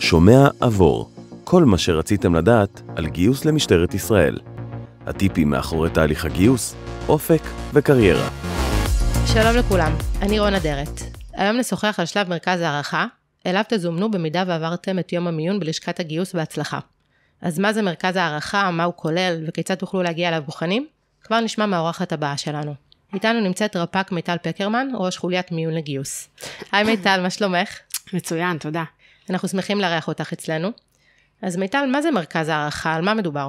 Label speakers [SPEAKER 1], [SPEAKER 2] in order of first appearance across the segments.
[SPEAKER 1] שומע עבור, כל מה שרציתם לדעת על גיוס למשטרת ישראל. הטיפים מאחורי תהליך הגיוס, אופק וקריירה. שלום לכולם, אני רונה דרת. היום נשוחח על שלב מרכז הערכה, אליו תזומנו במידה ועברתם את יום המיון בלשכת הגיוס בהצלחה. אז מה זה מרכז הערכה, מה הוא כולל וכיצד תוכלו להגיע אליו בוחנים? כבר נשמע מהאורחת הבאה שלנו. איתנו נמצאת רפ"ק מיטל פקרמן, ראש חוליית מיון לגיוס. היי מיטל, מה שלומך? מצוין, תודה. אנחנו שמחים לארח אותך אצלנו. אז מיטל, מה זה מרכז הערכה? על מה מדובר?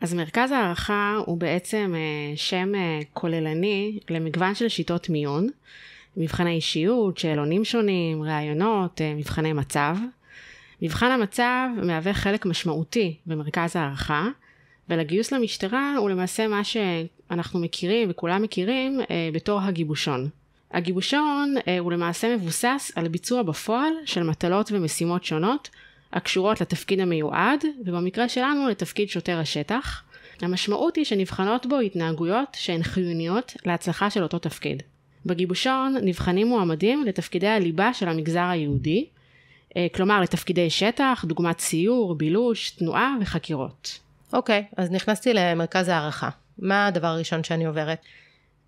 [SPEAKER 1] אז מרכז הערכה הוא בעצם אה, שם אה, כוללני למגוון של שיטות מיון, מבחני אישיות, שאלונים שונים, ראיונות, אה, מבחני מצב. מבחן המצב מהווה חלק משמעותי במרכז הערכה, ולגיוס למשטרה הוא למעשה מה שאנחנו מכירים וכולם מכירים בתור הגיבושון. הגיבושון אה, הוא למעשה מבוסס על ביצוע בפועל של מטלות ומשימות שונות הקשורות לתפקיד המיועד, ובמקרה שלנו לתפקיד שוטר השטח. המשמעות היא שנבחנות בו התנהגויות שהן חיוניות להצלחה של אותו תפקיד. בגיבושון נבחנים מועמדים לתפקידי הליבה של המגזר היהודי, אה, כלומר לתפקידי שטח, דוגמת סיור, בילוש, תנועה וחקירות. אוקיי, okay, אז נכנסתי למרכז הערכה. מה הדבר הראשון שאני עוברת?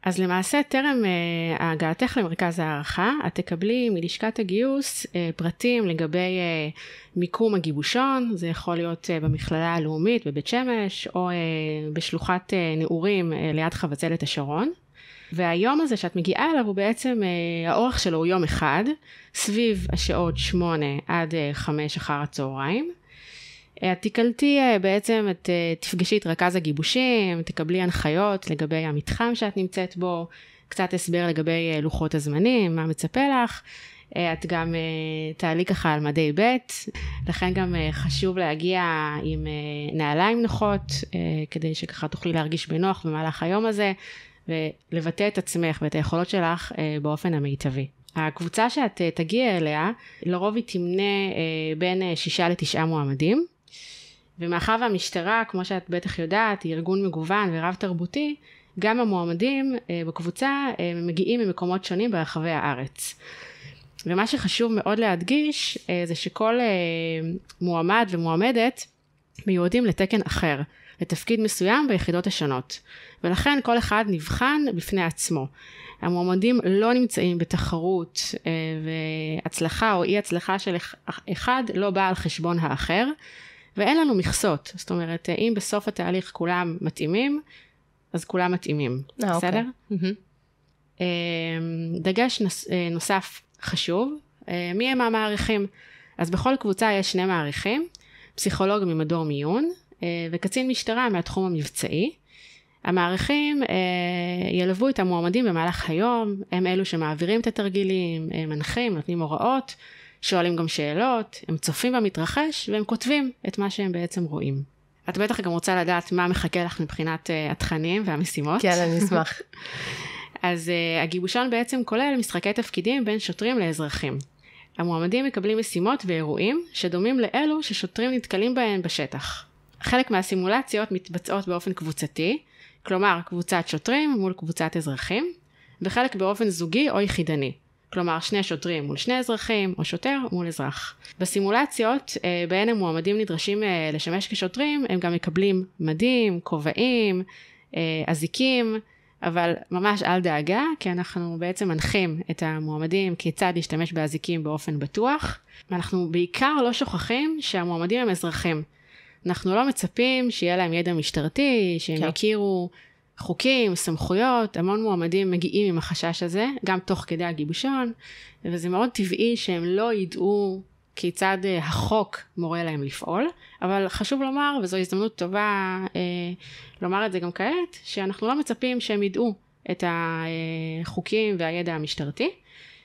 [SPEAKER 1] אז למעשה טרם אה, הגעתך למרכז ההערכה, את תקבלי מלשכת הגיוס אה, פרטים לגבי אה, מיקום הגיבושון, זה יכול להיות במכללה הלאומית בבית שמש, או בשלוחת נעורים ליד חבצלת השרון. והיום הזה שאת מגיעה אליו הוא בעצם, אה, האורך שלו הוא יום אחד, סביב השעות שמונה עד אה, אחר הצהריים, את אה, תקלטי אה, בעצם, את אה, תפגשי את רכז הגיבושים, תקבלי הנחיות לגבי המתחם שאת נמצאת בו, קצת הסבר לגבי לוחות הזמנים, מה מצפה לך. את גם תעלי ככה על מדי ב', לכן גם חשוב להגיע עם נעליים נוחות, כדי שככה תוכלי להרגיש בנוח במהלך היום הזה, ולבטא את עצמך ואת היכולות שלך באופן המיטבי. הקבוצה שאת תגיעי אליה, לרוב היא תמנה בין שישה לתשעה מועמדים. ומאחר והמשטרה, כמו שאת בטח יודעת, היא ארגון מגוון ורב תרבותי, גם המועמדים אה, בקבוצה אה, מגיעים ממקומות שונים ברחבי הארץ. ומה שחשוב מאוד להדגיש אה, זה שכל מועמד ומועמדת מיועדים לתקן אחר, לתפקיד מסוים ביחידות השונות. ולכן כל אחד נבחן בפני עצמו. המועמדים לא נמצאים בתחרות והצלחה או אי הצלחה של אחד לא באה על חשבון האחר. ואין לנו מכסות. זאת אומרת, אה, אם בסוף התהליך כולם מתאימים, אז כולם מתאימים, אה, אוקיי. בסדר? אוקיי. Mm-hmm. דגש אה, נוסף חשוב, אה, מי הם המעריכים? אז בכל קבוצה יש שני מעריכים, פסיכולוג ממדור מיון וקצין משטרה מהתחום המבצעי. המעריכים ילוו את המועמדים במהלך היום, הם אלו שמעבירים את התרגילים, מנחים, נותנים הוראות. שואלים גם שאלות, הם צופים במתרחש והם כותבים את מה שהם בעצם רואים. את בטח גם רוצה לדעת מה מחכה לך מבחינת uh, התכנים והמשימות. כן, אני אשמח. אז uh, הגיבושון בעצם כולל משחקי תפקידים בין שוטרים לאזרחים. המועמדים מקבלים משימות ואירועים שדומים לאלו ששוטרים נתקלים בהם בשטח. חלק מהסימולציות מתבצעות באופן קבוצתי, כלומר קבוצת שוטרים מול קבוצת אזרחים, וחלק באופן זוגי או יחידני, כלומר שני שוטרים מול שני אזרחים, או שוטר מול אזרח. בסימולציות אה, בהן המועמדים נדרשים אה, לשמש כשוטרים, הם גם מקבלים מדים, כובעים, אה, אזיקים, אבל ממש אל דאגה, כי אנחנו בעצם מנחים את המועמדים כיצד להשתמש באזיקים באופן בטוח, ואנחנו בעיקר לא שוכחים שהמועמדים הם אזרחים. אנחנו לא מצפים שיהיה להם ידע משטרתי, שהם כן. יכירו חוקים, סמכויות, המון מועמדים מגיעים עם החשש הזה, גם תוך כדי הגיבושון, וזה מאוד טבעי שהם לא ידעו כיצד אה, החוק מורה להם לפעול, אבל חשוב לומר, וזו הזדמנות טובה אה, לומר את זה גם כעת, שאנחנו לא מצפים שהם ידעו את החוקים והידע המשטרתי.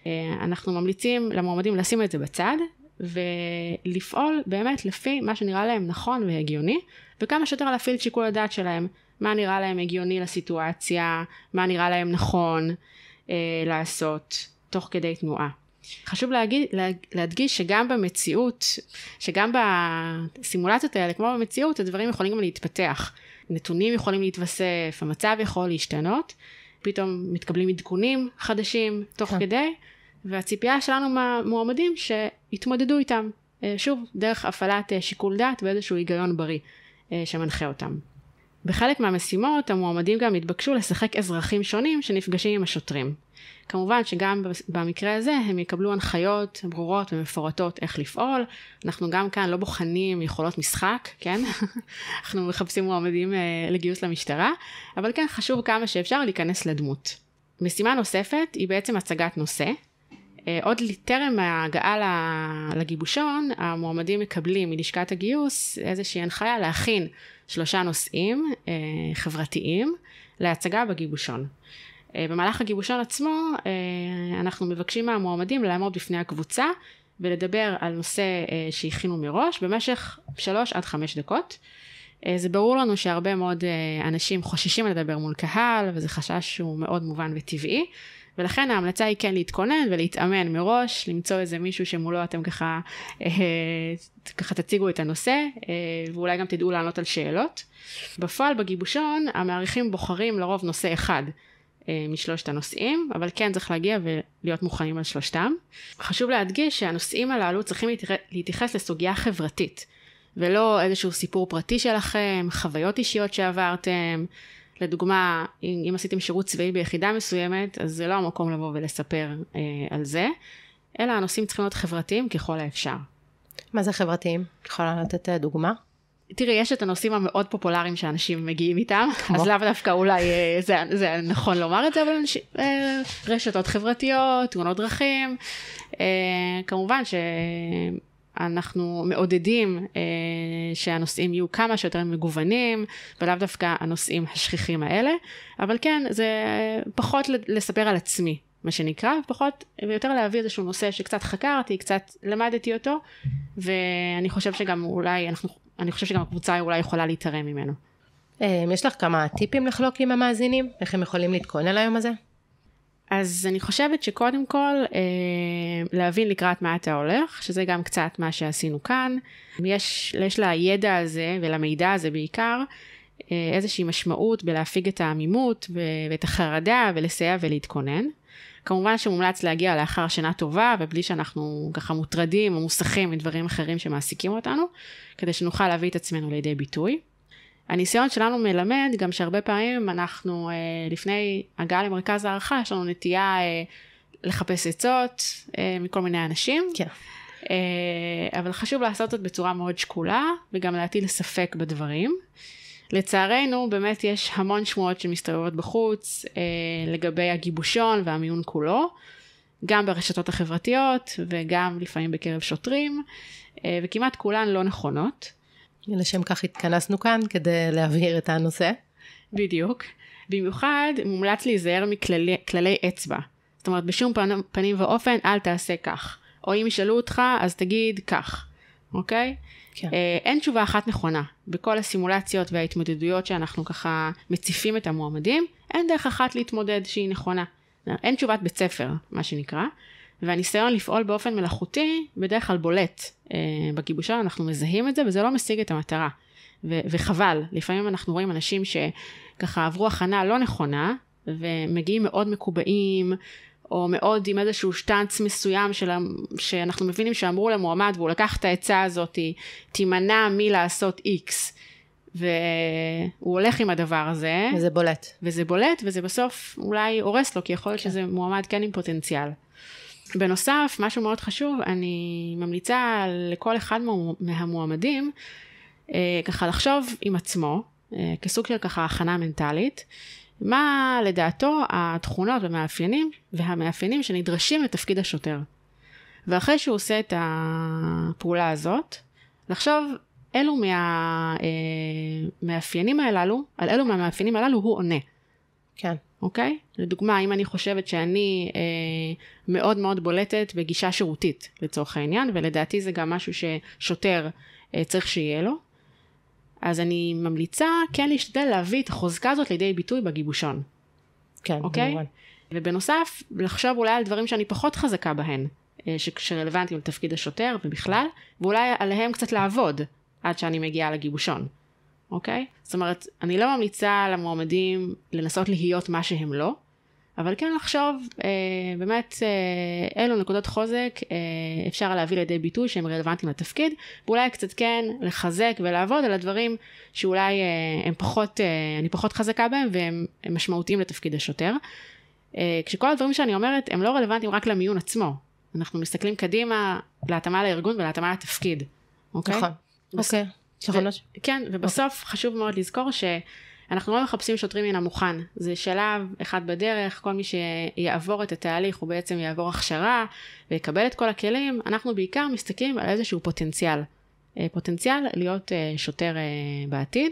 [SPEAKER 1] אה, אנחנו ממליצים למועמדים לשים את זה בצד, ולפעול באמת לפי מה שנראה להם נכון והגיוני, וכמה שיותר להפעיל את שיקול הדעת שלהם מה נראה להם הגיוני לסיטואציה, מה נראה להם נכון אה, לעשות תוך כדי תנועה. חשוב להגיד, לה, להדגיש שגם במציאות, שגם בסימולציות האלה, כמו במציאות, הדברים יכולים גם להתפתח. נתונים יכולים להתווסף, המצב יכול להשתנות, פתאום מתקבלים עדכונים חדשים תוך כן. כדי, והציפייה שלנו מהמועמדים שיתמודדו איתם, אה, שוב, דרך הפעלת אה, שיקול דעת ואיזשהו היגיון בריא אה, שמנחה אותם. בחלק מהמשימות המועמדים גם התבקשו לשחק אזרחים שונים שנפגשים עם השוטרים. כמובן שגם במקרה הזה הם יקבלו הנחיות ברורות ומפורטות איך לפעול. אנחנו גם כאן לא בוחנים יכולות משחק, כן? אנחנו מחפשים מועמדים אה, לגיוס למשטרה, אבל כן חשוב כמה שאפשר להיכנס לדמות. משימה נוספת היא בעצם הצגת נושא, אה, עוד טרם ההגעה לגיבושון, המועמדים מקבלים מלשכת הגיוס איזושהי הנחיה להכין שלושה נושאים אה, חברתיים להצגה בגיבושון. אה, במהלך הגיבושון עצמו, אנחנו מבקשים מהמועמדים לעמוד בפני הקבוצה ולדבר על נושא שהכינו מראש במשך שלוש עד חמש דקות. זה ברור לנו שהרבה מאוד אנשים חוששים לדבר מול קהל, וזה חשש שהוא מאוד מובן וטבעי. ולכן ההמלצה היא כן להתכונן ולהתאמן מראש, למצוא איזה מישהו שמולו אתם ככה, אה, ככה תציגו את הנושא, אה, ואולי גם תדעו לענות על שאלות. בפועל בגיבושון המעריכים בוחרים לרוב נושא אחד. אה, משלושת הנושאים, אבל כן צריך להגיע ולהיות מוכנים על שלושתם. חשוב להדגיש שהנושאים הללו צריכים להתייחס לסוגיה חברתית, ולא איזשהו סיפור פרטי שלכם, חוויות אישיות שעברתם, לדוגמה, אם, אם עשיתם שירות צבאי ביחידה מסוימת, אז זה לא המקום לבוא ולספר אה, על זה, אלא הנושאים צריכים להיות חברתיים ככל האפשר. מה זה חברתיים? את יכולה לתת אה, דוגמה? תראי, יש את הנושאים המאוד פופולריים שאנשים מגיעים איתם, כמו? אז לאו דווקא אולי אה, זה, זה נכון לומר את זה, אבל אנש, אה, רשתות חברתיות, תאונות דרכים, כמובן ש... אנחנו מעודדים אה, שהנושאים יהיו כמה שיותר מגוונים ולאו דווקא הנושאים השכיחים האלה, אבל כן זה פחות לספר על עצמי מה שנקרא, פחות ויותר להביא איזשהו נושא שקצת חקרתי, קצת למדתי אותו ואני חושב שגם אולי, אנחנו, אני חושב שגם הקבוצה אולי יכולה להתערם ממנו. אה, יש לך כמה טיפים לחלוק עם המאזינים? איך הם יכולים להתכונן ליום הזה? אז אני חושבת שקודם כל אה, להבין לקראת מה אתה הולך, שזה גם קצת מה שעשינו כאן. יש, יש לידע הזה ולמידע הזה בעיקר אה, איזושהי משמעות בלהפיג את העמימות ואת החרדה ולסייע ולהתכונן. כמובן שמומלץ להגיע לאחר שנה טובה ובלי שאנחנו ככה מוטרדים או מוסכים מדברים אחרים שמעסיקים אותנו, כדי שנוכל להביא את עצמנו לידי ביטוי. הניסיון שלנו מלמד גם שהרבה פעמים אנחנו אה, לפני הגעה למרכז הערכה יש לנו נטייה אה, לחפש עצות אה, מכל מיני אנשים. כן. אבל חשוב לעשות זאת בצורה מאוד שקולה וגם להטיל ספק בדברים. לצערנו באמת יש המון שמועות שמסתובבות בחוץ לגבי הגיבושון והמיון כולו. גם ברשתות החברתיות וגם לפעמים בקרב שוטרים וכמעט כולן לא נכונות. לשם כך התכנסנו כאן כדי להבהיר את הנושא. בדיוק. במיוחד מומלץ להיזהר מכללי אצבע. זאת אומרת בשום פנ, פנים ואופן אל תעשה כך. או אם ישאלו אותך אז תגיד כך, אוקיי? כן. אה, אין תשובה אחת נכונה. בכל הסימולציות וההתמודדויות שאנחנו ככה מציפים את המועמדים, אין דרך אחת להתמודד שהיא נכונה. אין תשובת בית ספר, מה שנקרא. והניסיון לפעול באופן מלאכותי בדרך כלל בולט אה, בגיבושון, אנחנו מזהים את זה וזה לא משיג את המטרה. ו- וחבל, לפעמים אנחנו רואים אנשים שככה עברו הכנה לא נכונה ומגיעים מאוד מקובעים או מאוד עם איזשהו שטאנץ מסוים של, שאנחנו מבינים שאמרו למועמד והוא לקח את העצה הזאת, תימנע מלעשות איקס. והוא הולך עם הדבר הזה. וזה בולט. וזה בולט, וזה בסוף אולי הורס לו, כי יכול להיות כן. שזה מועמד כן עם פוטנציאל. בנוסף, משהו מאוד חשוב, אני ממליצה לכל אחד מהמועמדים אה, ככה לחשוב עם עצמו, אה, כסוג של ככה הכנה מנטלית, מה לדעתו התכונות והמאפיינים והמאפיינים שנדרשים לתפקיד השוטר. ואחרי שהוא עושה את הפעולה הזאת, לחשוב אילו מהמאפיינים אה, הללו, על אילו מהמאפיינים הללו הוא עונה. כן. אוקיי? לדוגמה, אם אני חושבת שאני אה, מאוד מאוד בולטת בגישה שירותית לצורך העניין, ולדעתי זה גם משהו ששוטר אה, צריך שיהיה לו, אז אני ממליצה כן להשתדל להביא את החוזקה הזאת לידי ביטוי בגיבושון. כן, אוקיי? במובן. ובנוסף, לחשוב אולי על דברים שאני פחות חזקה בהן, אה, ש- שרלוונטיים לתפקיד השוטר ובכלל, ואולי עליהם קצת לעבוד עד שאני מגיעה לגיבושון. אוקיי? זאת אומרת, אני לא ממליצה למועמדים לנסות להיות מה שהם לא, אבל כן לחשוב אה, באמת אה, אילו נקודות חוזק אה, אפשר להביא לידי ביטוי שהם רלוונטיים לתפקיד, ואולי קצת כן לחזק ולעבוד על הדברים שאולי אה, הם פחות, אה, אני פחות חזקה בהם והם משמעותיים לתפקיד השוטר. אה, כשכל הדברים שאני אומרת הם לא רלוונטיים רק למיון עצמו, אנחנו מסתכלים קדימה להתאמה לארגון ולהתאמה לתפקיד, אוקיי? נכון, אוקיי. ו- ש... כן, ובסוף okay. אוקיי. חשוב מאוד לזכור שאנחנו לא מחפשים שוטרים מן המוכן, זה שלב אחד בדרך, כל מי שיעבור את התהליך הוא בעצם יעבור הכשרה ויקבל את כל הכלים, אנחנו בעיקר מסתכלים על איזשהו פוטנציאל, אה, פוטנציאל להיות אה, שוטר אה, בעתיד,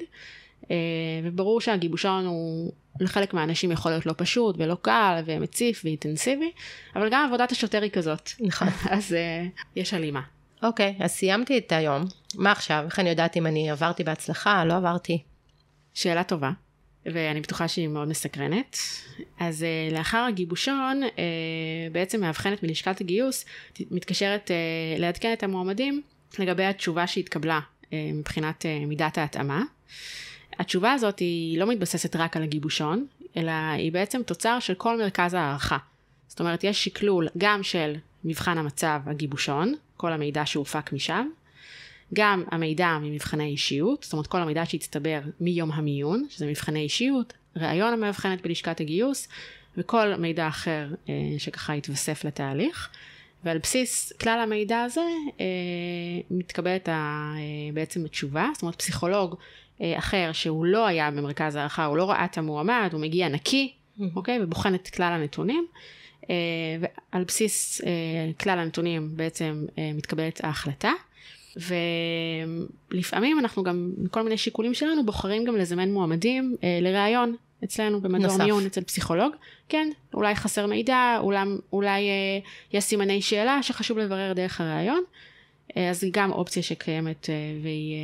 [SPEAKER 1] וברור שהגיבוש שלנו לחלק מהאנשים יכול להיות לא פשוט ולא קל ומציף ואינטנסיבי, אבל גם עבודת השוטר היא כזאת. נכון. אז יש הלימה. אוקיי, אז סיימתי את היום. מה עכשיו? איך אני יודעת אם אני עברתי בהצלחה, לא עברתי? שאלה טובה, ואני בטוחה שהיא מאוד מסקרנת. אז uh, לאחר הגיבושון, uh, בעצם מאבחנת מלשכת הגיוס מתקשרת uh, לעדכן את המועמדים לגבי התשובה שהתקבלה uh, מבחינת uh, מידת ההתאמה. התשובה הזאת היא לא מתבססת רק על הגיבושון, אלא היא בעצם תוצר של כל מרכז הערכה. זאת אומרת, יש שקלול גם של מבחן המצב הגיבושון, כל המידע שהופק משם, גם המידע ממבחני אישיות, זאת אומרת כל המידע שהצטבר מיום המיון, שזה מבחני אישיות, ראיון המאבחנת בלשכת הגיוס, וכל מידע אחר אה, שככה התווסף לתהליך. ועל בסיס כלל המידע הזה אה, מתקבלת אה, בעצם התשובה, זאת אומרת פסיכולוג אה, אחר שהוא לא היה במרכז הערכה, הוא לא ראה את המועמד, הוא מגיע נקי, mm-hmm. אוקיי? ובוחן את כלל הנתונים. אה, ועל בסיס אה, כלל הנתונים בעצם אה, מתקבלת ההחלטה. ולפעמים אנחנו גם, מכל מיני שיקולים שלנו, בוחרים גם לזמן מועמדים לראיון אצלנו במדור נוסף. מיון אצל פסיכולוג. כן, אולי חסר מידע, אולם, אולי אה, יש סימני שאלה שחשוב לברר דרך הראיון. אה, אז היא גם אופציה שקיימת אה, והיא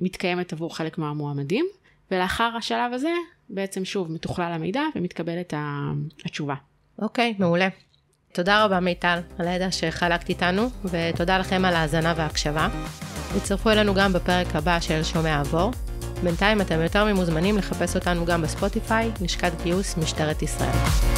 [SPEAKER 1] אה, מתקיימת עבור חלק מהמועמדים. ולאחר השלב הזה, בעצם שוב מתוכלל המידע ומתקבלת התשובה. אוקיי, מעולה. תודה רבה מיטל על הידע שחלקת איתנו, ותודה לכם על ההאזנה וההקשבה. הצטרפו אלינו גם בפרק הבא של שומע עבור. בינתיים אתם יותר ממוזמנים לחפש אותנו גם בספוטיפיי, לשכת גיוס משטרת ישראל.